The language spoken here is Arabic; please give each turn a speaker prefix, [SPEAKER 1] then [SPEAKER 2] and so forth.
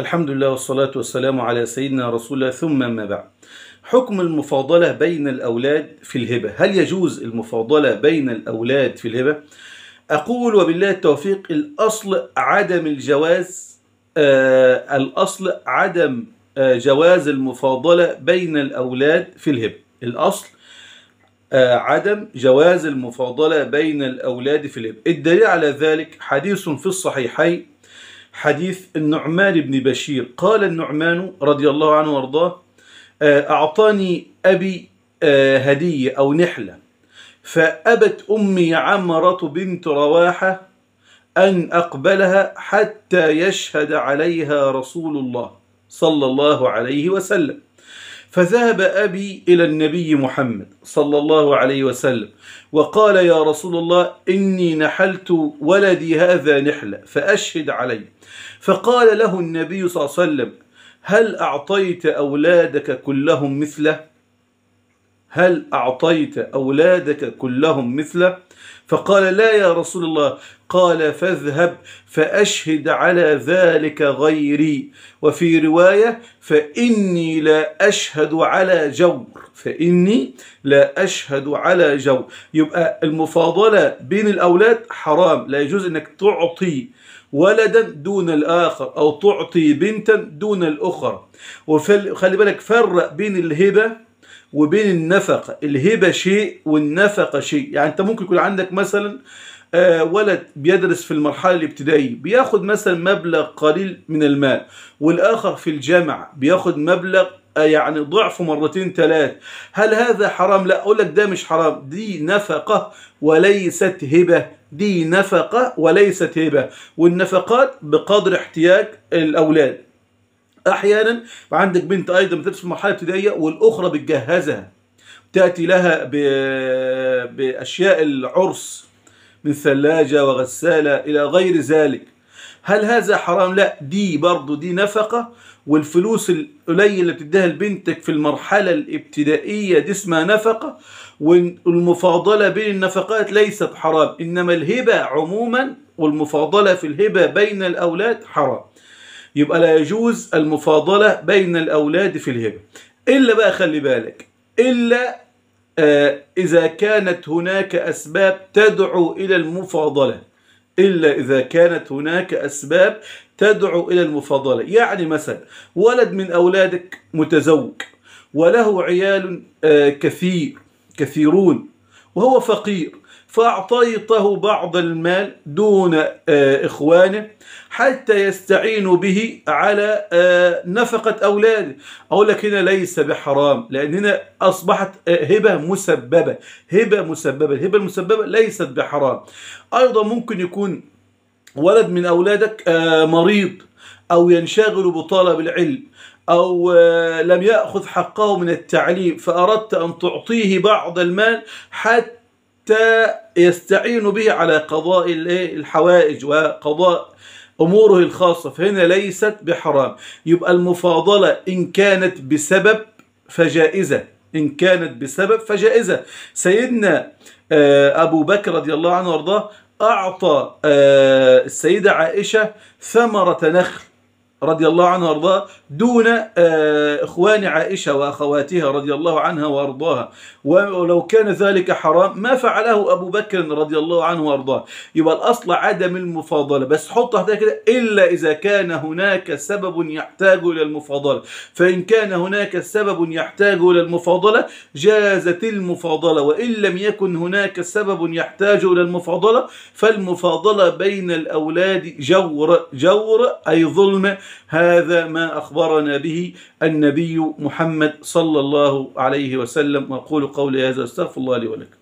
[SPEAKER 1] الحمد لله والصلاة والسلام على سيدنا رسول الله ثم ما بعد حكم المفاضلة بين الأولاد في الهبة هل يجوز المفاضلة بين الأولاد في الهبة؟ أقول وبالله التوفيق الأصل عدم الجواز آه الأصل عدم آه جواز المفاضلة بين الأولاد في الهبة الأصل آه عدم جواز المفاضلة بين الأولاد في الهبة الدليل على ذلك حديث في الصحيحين حديث النعمان بن بشير قال النعمان رضي الله عنه وارضاه آه، أعطاني أبي آه، هدية أو نحلة فأبت أمي عمرة بنت رواحة أن أقبلها حتى يشهد عليها رسول الله صلى الله عليه وسلم فذهب أبي إلى النبي محمد صلى الله عليه وسلم وقال يا رسول الله إني نحلت ولدي هذا نحلة فأشهد علي فقال له النبي صلى الله عليه وسلم هل أعطيت أولادك كلهم مثله هل أعطيت أولادك كلهم مثله فقال لا يا رسول الله قال فاذهب فأشهد على ذلك غيري وفي رواية فإني لا أشهد على جور فإني لا أشهد على جور يبقى المفاضلة بين الأولاد حرام لا يجوز أنك تعطي ولدا دون الآخر أو تعطي بنتا دون الأخرى وخلي بالك فرق بين الهبة وبين النفقة الهبة شيء والنفقة شيء يعني انت ممكن يكون عندك مثلا آه، ولد بيدرس في المرحلة الابتدائية بياخد مثلا مبلغ قليل من المال والآخر في الجامعة بياخد مبلغ آه، يعني ضعف مرتين ثلاث هل هذا حرام لا اقول لك ده مش حرام دي نفقه وليست هبه دي نفقه وليست هبه والنفقات بقدر احتياج الاولاد احيانا عندك بنت ايضا بتدرس في مرحله ابتدائيه والاخرى بتجهزها تاتي لها باشياء العرس من ثلاجه وغساله الى غير ذلك هل هذا حرام لا دي برضه دي نفقه والفلوس القليله اللي بتديها لبنتك في المرحله الابتدائيه دي اسمها نفقه والمفاضله بين النفقات ليست حرام انما الهبه عموما والمفاضله في الهبه بين الاولاد حرام يبقى لا يجوز المفاضلة بين الأولاد في الهبة إلا بقى خلي بالك إلا آه إذا كانت هناك أسباب تدعو إلى المفاضلة إلا إذا كانت هناك أسباب تدعو إلى المفاضلة يعني مثلا ولد من أولادك متزوج وله عيال آه كثير كثيرون وهو فقير فأعطيته بعض المال دون آه، إخوانه حتى يستعين به على آه، نفقة أولاده أقول لك هنا ليس بحرام لأن هنا أصبحت آه، هبة مسببة هبة مسببة الهبة المسببة ليست بحرام أيضا ممكن يكون ولد من أولادك مريض أو ينشغل بطلب العلم أو آه، لم يأخذ حقه من التعليم فأردت أن تعطيه بعض المال حتى يستعين به على قضاء الحوائج وقضاء أموره الخاصة فهنا ليست بحرام يبقى المفاضلة إن كانت بسبب فجائزة إن كانت بسبب فجائزة سيدنا آه، أبو بكر رضي الله عنه وارضاه أعطى آه، السيدة عائشة ثمرة نخل رضي الله عنه وارضاه دون آه، اخوان عائشه واخواتها رضي الله عنها وارضاها ولو كان ذلك حرام ما فعله ابو بكر رضي الله عنه وارضاه يبقى الاصل عدم المفاضله بس حط هذا كده الا اذا كان هناك سبب يحتاج الى المفاضله فان كان هناك سبب يحتاج الى المفاضله جازت المفاضله وان لم يكن هناك سبب يحتاج الى المفاضله فالمفاضله بين الاولاد جور جور اي ظلم هذا ما أخبرنا به النبي محمد صلى الله عليه وسلم وأقول قولي هذا استغفر الله لي ولكم